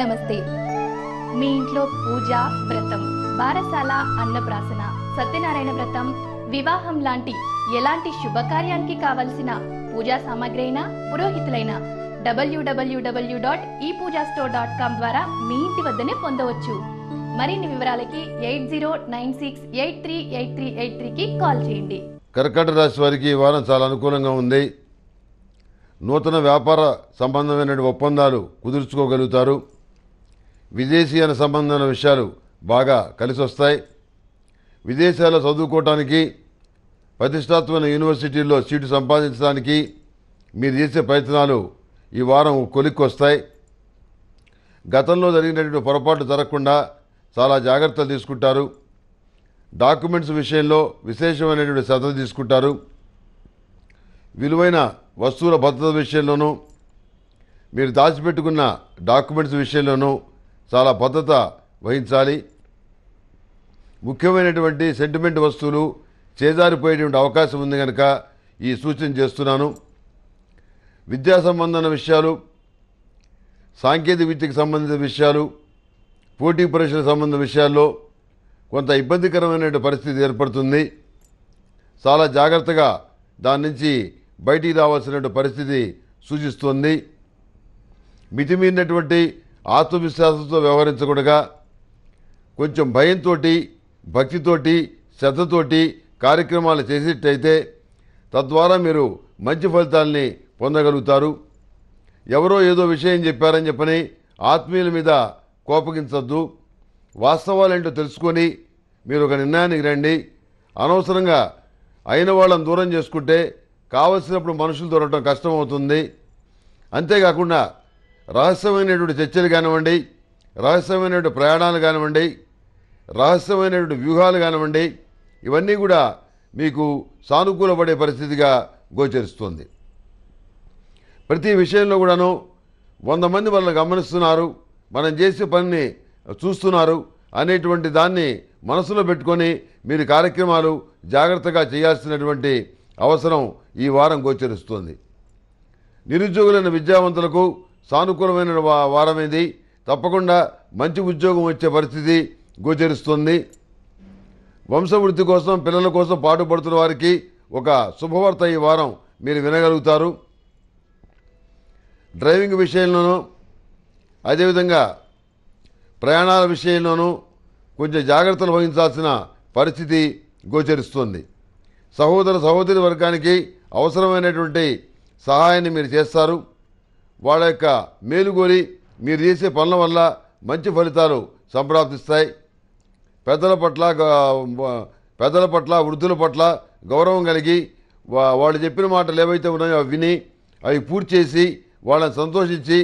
నమస్తే మీ ఇంట్లో పూజ వ్రతం బారసాల అన్నప్రాసన సత్యనారాయణ వ్రతం వివాహం లాంటి ఎలాంటి శుభకార్యానికి కావలసిన పూజా సామాగ్రి అయినా పురోహితులైన డబ్ల్యూడబ్ల్యూడబ్ల్యూ డాట్ ఈ పూజా స్టోర్ డాట్ కామ్ ద్వారా మీ ఇంటి వద్దనే పొందవచ్చు మరిన్ని వివరాలకి eight zero nine six eight three eight three eight త్రీకి కాల్ చేయండి కర్కట రాశి వారికి ఈ వారం చాలా అనుకూలంగా ఉంది నూతన వ్యాపార సంబంధమైన ఒప్పందాలు కుదుర్చుకోగలుగుతారు విదేశీయాల సంబంధమైన విషయాలు బాగా కలిసి వస్తాయి విదేశాల్లో చదువుకోవటానికి ప్రతిష్టాత్మైన యూనివర్సిటీల్లో సీటు సంపాదించడానికి మీరు చేసే ప్రయత్నాలు ఈ వారం కొలిక్కి వస్తాయి గతంలో జరిగినటువంటి పొరపాటు జరగకుండా చాలా జాగ్రత్తలు తీసుకుంటారు డాక్యుమెంట్స్ విషయంలో విశేషమైనటువంటి శ్రద్ధ తీసుకుంటారు విలువైన వస్తువుల భద్రత విషయంలోనూ మీరు దాచిపెట్టుకున్న డాక్యుమెంట్స్ విషయంలోనూ చాలా భద్రత వహించాలి ముఖ్యమైనటువంటి సెంటిమెంట్ వస్తువులు చేజారిపోయేటువంటి అవకాశం ఉంది కనుక ఈ సూచన చేస్తున్నాను విద్యా సంబంధమైన విషయాలు సాంకేతిక విద్యకు సంబంధించిన విషయాలు పోటీ పరీక్షల సంబంధ విషయాల్లో కొంత ఇబ్బందికరమైనటువంటి పరిస్థితి ఏర్పడుతుంది చాలా జాగ్రత్తగా దాని నుంచి బయటికి రావాల్సినటువంటి పరిస్థితి సూచిస్తోంది మితిమీరినటువంటి ఆత్మవిశ్వాసంతో వ్యవహరించకుండా కొంచెం భయంతో భక్తితోటి శ్రద్ధతోటి కార్యక్రమాలు చేసేటైతే తద్వారా మీరు మంచి ఫలితాల్ని పొందగలుగుతారు ఎవరో ఏదో విషయం చెప్పారని చెప్పని ఆత్మీయుల మీద కోపగించద్దు వాస్తవాలేంటో తెలుసుకొని మీరు ఒక నిర్ణయానికి రండి అనవసరంగా అయిన వాళ్ళని దూరం చేసుకుంటే కావలసినప్పుడు మనుషులు దొరకడం కష్టమవుతుంది అంతేకాకుండా రహస్యమైనటువంటి చర్చలు కానివ్వండి రహస్యమైనటువంటి ప్రయాణాలు కానివ్వండి రహస్యమైనటువంటి వ్యూహాలు కానివ్వండి ఇవన్నీ కూడా మీకు సానుకూలపడే పరిస్థితిగా గోచరిస్తుంది ప్రతి విషయంలో కూడాను వంద మంది మనల్ని గమనిస్తున్నారు మనం చేసే పనిని చూస్తున్నారు అనేటువంటి దాన్ని మనసులో పెట్టుకొని మీరు కార్యక్రమాలు జాగ్రత్తగా చేయాల్సినటువంటి అవసరం ఈ వారం గోచరిస్తుంది నిరుద్యోగులైన విద్యావంతులకు సానుకూలమైన వారం ఇది తప్పకుండా మంచి ఉద్యోగం వచ్చే పరిస్థితి గోచరిస్తుంది వంశవృద్ధి కోసం పిల్లల కోసం పాటుపడుతున్న వారికి ఒక శుభవార్త ఈ వారం మీరు వినగలుగుతారు డ్రైవింగ్ విషయంలోనూ అదేవిధంగా ప్రయాణాల విషయంలోనూ కొంచెం జాగ్రత్తలు వహించాల్సిన పరిస్థితి గోచరిస్తుంది సహోదర సహోదరి వర్గానికి అవసరమైనటువంటి సహాయాన్ని మీరు చేస్తారు వాళ్ళ యొక్క మేలుగోరి మీరు చేసే పనుల వల్ల మంచి ఫలితాలు సంప్రాప్తిస్తాయి పెద్దల పట్ల పెద్దల పట్ల వృద్ధుల పట్ల గౌరవం కలిగి వాళ్ళు చెప్పిన మాటలు ఏవైతే ఉన్నాయో అవి విని అవి పూర్తి చేసి వాళ్ళని సంతోషించి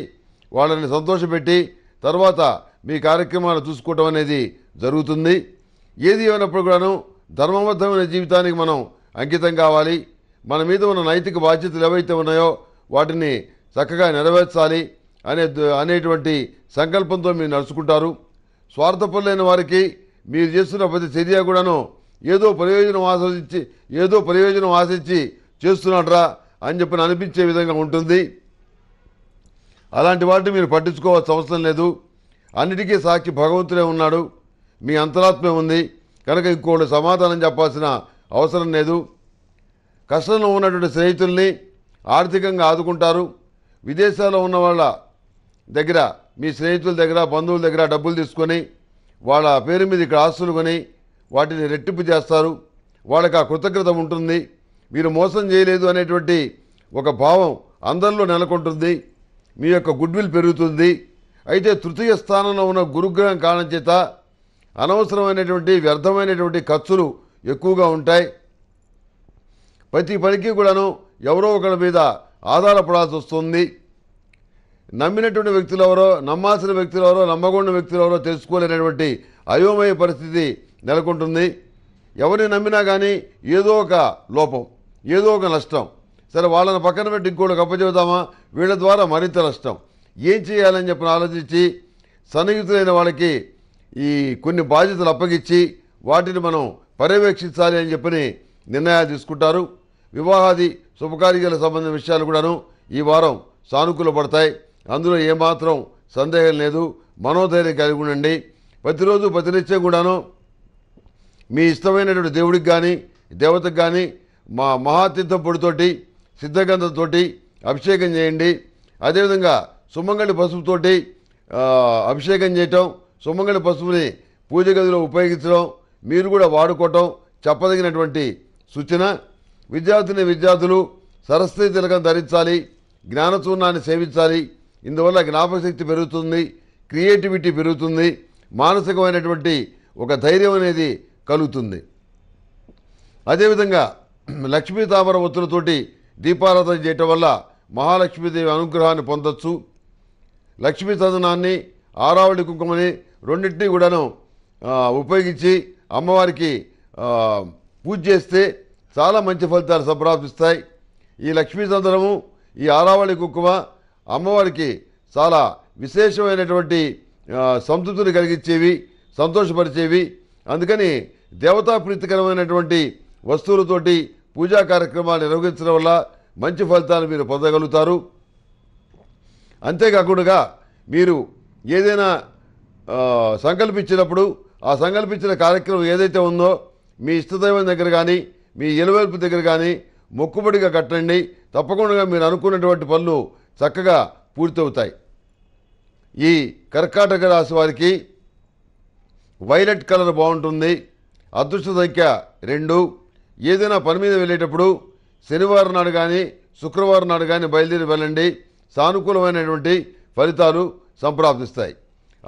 వాళ్ళని సంతోషపెట్టి తర్వాత మీ కార్యక్రమాలు చూసుకోవటం అనేది జరుగుతుంది ఏది ఏమైనప్పుడు కూడాను ధర్మబద్ధమైన జీవితానికి మనం అంకితం కావాలి మన మీద ఉన్న నైతిక బాధ్యతలు ఏవైతే ఉన్నాయో వాటిని చక్కగా నెరవేర్చాలి అనే అనేటువంటి సంకల్పంతో మీరు నడుచుకుంటారు స్వార్థపరులైన వారికి మీరు చేస్తున్న ప్రతి చర్య కూడాను ఏదో ప్రయోజనం ఆశించి ఏదో ప్రయోజనం ఆశించి చేస్తున్నాడ్రా అని చెప్పి అనిపించే విధంగా ఉంటుంది అలాంటి వాటిని మీరు పట్టించుకోవాల్సిన అవసరం లేదు అన్నిటికీ సాక్షి భగవంతుడే ఉన్నాడు మీ అంతరాత్మే ఉంది కనుక ఇంకోటి సమాధానం చెప్పాల్సిన అవసరం లేదు కష్టంలో ఉన్నటువంటి స్నేహితుల్ని ఆర్థికంగా ఆదుకుంటారు విదేశాల్లో ఉన్న వాళ్ళ దగ్గర మీ స్నేహితుల దగ్గర బంధువుల దగ్గర డబ్బులు తీసుకొని వాళ్ళ పేరు మీద ఇక్కడ ఆస్తులు కొని వాటిని రెట్టింపు చేస్తారు వాళ్ళకి ఆ కృతజ్ఞత ఉంటుంది మీరు మోసం చేయలేదు అనేటువంటి ఒక భావం అందరిలో నెలకొంటుంది మీ యొక్క గుడ్విల్ పెరుగుతుంది అయితే తృతీయ స్థానంలో ఉన్న గురుగ్రహం కారణం చేత అనవసరమైనటువంటి వ్యర్థమైనటువంటి ఖర్చులు ఎక్కువగా ఉంటాయి ప్రతి పనికి కూడాను ఎవరో ఒకరి మీద ఆధారపడాల్సి వస్తుంది నమ్మినటువంటి వ్యక్తులు ఎవరో నమ్మాల్సిన వ్యక్తులు ఎవరో నమ్మకుండా వ్యక్తులు ఎవరో తెలుసుకోలేనటువంటి అయోమయ పరిస్థితి నెలకొంటుంది ఎవరిని నమ్మినా కానీ ఏదో ఒక లోపం ఏదో ఒక నష్టం సరే వాళ్ళని పక్కన పెట్టి ఇంకోటి గప్పచెబుదామా వీళ్ళ ద్వారా మరింత నష్టం ఏం చేయాలని చెప్పిన ఆలోచించి సన్నిహితులైన వాళ్ళకి ఈ కొన్ని బాధ్యతలు అప్పగించి వాటిని మనం పర్యవేక్షించాలి అని చెప్పని నిర్ణయాలు తీసుకుంటారు వివాహాది శుభకార్యాలకు సంబంధించిన విషయాలు కూడాను ఈ వారం సానుకూల పడతాయి అందులో ఏమాత్రం సందేహం లేదు మనోధైర్యం కలిగి ఉండండి ప్రతిరోజు ప్రతినిత్యం కూడాను మీ ఇష్టమైనటువంటి దేవుడికి కానీ దేవతకు కానీ మా మహాతీర్థం పొడితోటి సిద్ధగంధతోటి అభిషేకం చేయండి అదేవిధంగా సుమంగళి పసుపుతోటి అభిషేకం చేయటం సుమంగళి పసుపుని పూజ గదిలో ఉపయోగించడం మీరు కూడా వాడుకోవటం చెప్పదగినటువంటి సూచన విద్యార్థిని విద్యార్థులు సరస్వతి తిలకం ధరించాలి జ్ఞానచూర్ణాన్ని సేవించాలి ఇందువల్ల జ్ఞాపకశక్తి పెరుగుతుంది క్రియేటివిటీ పెరుగుతుంది మానసికమైనటువంటి ఒక ధైర్యం అనేది కలుగుతుంది అదేవిధంగా లక్ష్మీ తామర ఒత్తులతోటి దీపారాధన చేయటం వల్ల మహాలక్ష్మీదేవి అనుగ్రహాన్ని పొందొచ్చు లక్ష్మీ చదనాన్ని ఆరావళి కుంకుమని రెండింటినీ కూడాను ఉపయోగించి అమ్మవారికి పూజ చేస్తే చాలా మంచి ఫలితాలు సంప్రాప్తిస్తాయి ఈ లక్ష్మీ చంద్రము ఈ ఆరావళి కుంకుమ అమ్మవారికి చాలా విశేషమైనటువంటి సంతృప్తిని కలిగించేవి సంతోషపరిచేవి అందుకని దేవతా ప్రీతికరమైనటువంటి వస్తువులతోటి పూజా కార్యక్రమాలు నిర్వహించడం వల్ల మంచి ఫలితాలు మీరు పొందగలుగుతారు అంతేకాకుండా మీరు ఏదైనా సంకల్పించినప్పుడు ఆ సంకల్పించిన కార్యక్రమం ఏదైతే ఉందో మీ ఇష్టదైవం దగ్గర కానీ మీ ఎలువెల్పు దగ్గర కానీ మొక్కుబడిగా కట్టండి తప్పకుండా మీరు అనుకున్నటువంటి పనులు చక్కగా పూర్తవుతాయి ఈ కర్కాటక రాశి వారికి వైలెట్ కలర్ బాగుంటుంది అదృష్ట సంఖ్య రెండు ఏదైనా పని మీద వెళ్ళేటప్పుడు శనివారం నాడు కానీ శుక్రవారం నాడు కానీ బయలుదేరి వెళ్ళండి సానుకూలమైనటువంటి ఫలితాలు సంప్రాప్తిస్తాయి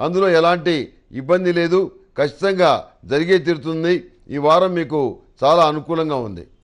అందులో ఎలాంటి ఇబ్బంది లేదు ఖచ్చితంగా జరిగే తీరుతుంది ఈ వారం మీకు చాలా అనుకూలంగా ఉంది